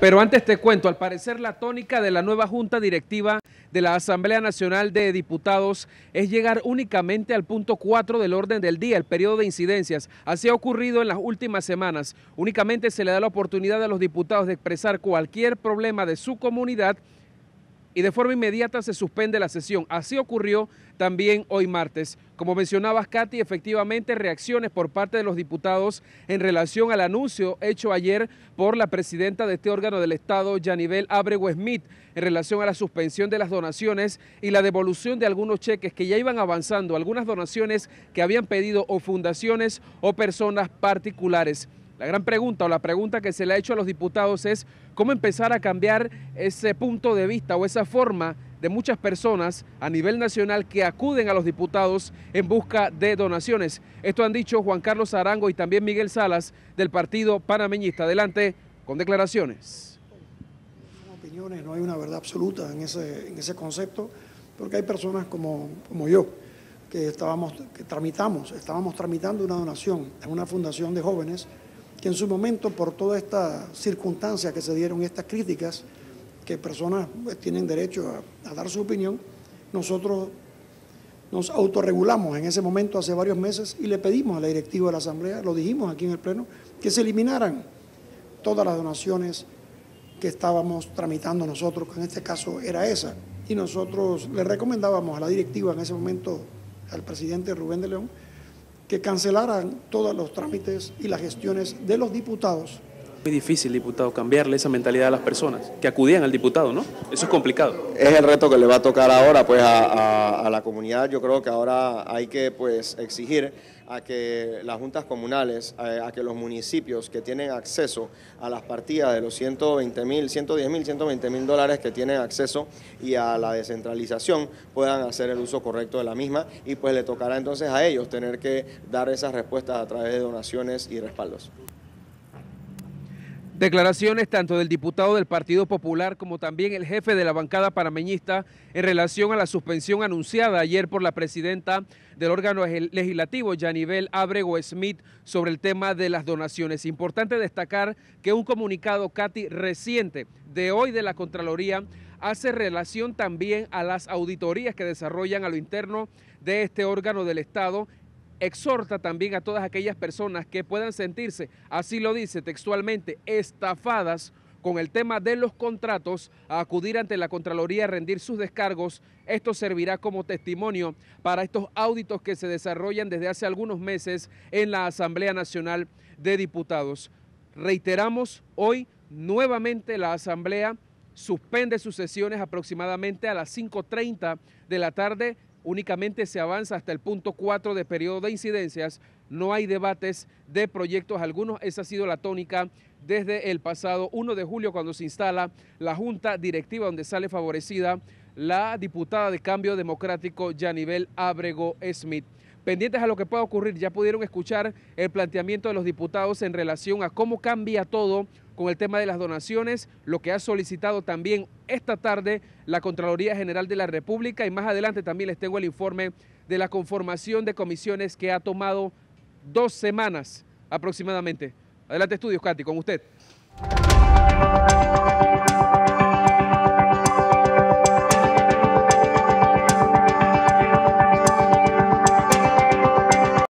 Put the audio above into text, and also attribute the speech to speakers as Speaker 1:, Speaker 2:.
Speaker 1: pero antes te cuento, al parecer la tónica de la nueva Junta Directiva de la Asamblea Nacional de Diputados es llegar únicamente al punto 4 del orden del día, el periodo de incidencias. Así ha ocurrido en las últimas semanas. Únicamente se le da la oportunidad a los diputados de expresar cualquier problema de su comunidad y de forma inmediata se suspende la sesión. Así ocurrió también hoy martes. Como mencionabas, Katy, efectivamente reacciones por parte de los diputados en relación al anuncio hecho ayer por la presidenta de este órgano del Estado, Yanivel Abrego Smith, en relación a la suspensión de las donaciones y la devolución de algunos cheques que ya iban avanzando, algunas donaciones que habían pedido o fundaciones o personas particulares. La gran pregunta o la pregunta que se le ha hecho a los diputados es cómo empezar a cambiar ese punto de vista o esa forma de muchas personas a nivel nacional que acuden a los diputados en busca de donaciones. Esto han dicho Juan Carlos Arango y también Miguel Salas del Partido Panameñista. Adelante con declaraciones.
Speaker 2: Opiniones, no hay una verdad absoluta en ese, en ese concepto, porque hay personas como, como yo que estábamos, que tramitamos, estábamos tramitando una donación en una fundación de jóvenes en su momento, por toda esta circunstancia que se dieron, estas críticas, que personas pues, tienen derecho a, a dar su opinión, nosotros nos autorregulamos en ese momento hace varios meses y le pedimos a la directiva de la Asamblea, lo dijimos aquí en el Pleno, que se eliminaran todas las donaciones que estábamos tramitando nosotros, que en este caso era esa. Y nosotros le recomendábamos a la directiva en ese momento, al presidente Rubén de León, que cancelaran todos los trámites y las gestiones de los diputados
Speaker 1: difícil, diputado, cambiarle esa mentalidad a las personas que acudían al diputado, ¿no? Eso es complicado. Es el reto que le va a tocar ahora, pues,
Speaker 3: a, a la comunidad. Yo creo que ahora hay que, pues, exigir a que las juntas comunales, a, que los municipios que tienen acceso a las partidas de los 120 mil, 110 mil, 120 mil dólares que tienen acceso y a la descentralización puedan hacer el uso correcto de la misma y pues le tocará entonces a ellos tener que dar esas respuestas a través de donaciones y respaldos.
Speaker 1: Declaraciones tanto del diputado del Partido Popular como también el jefe de la bancada panameñista en relación a la suspensión anunciada ayer por la presidenta del órgano legislativo, Yanivel Abrego Smith, sobre el tema de las donaciones. Importante destacar que un comunicado, Katy, reciente de hoy de la Contraloría hace relación también a las auditorías que desarrollan a lo interno de este órgano del Estado exhorta también a todas aquellas personas que puedan sentirse, así lo dice textualmente, estafadas con el tema de los contratos a acudir ante la Contraloría a rendir sus descargos. Esto servirá como testimonio para estos auditos que se desarrollan desde hace algunos meses en la Asamblea Nacional de Diputados. Reiteramos hoy nuevamente la Asamblea suspende sus sesiones aproximadamente a las 5.30 de la tarde únicamente se avanza hasta el punto 4 de periodo de incidencias, no hay debates de proyectos algunos, esa ha sido la tónica desde el pasado 1 de julio cuando se instala la Junta Directiva donde sale favorecida la diputada de Cambio Democrático Yanivel Ábrego Smith pendientes a lo que pueda ocurrir, ya pudieron escuchar el planteamiento de los diputados en relación a cómo cambia todo con el tema de las donaciones, lo que ha solicitado también esta tarde la Contraloría General de la República y más adelante también les tengo el informe de la conformación de comisiones que ha tomado dos semanas aproximadamente. Adelante estudios, Cati, con usted.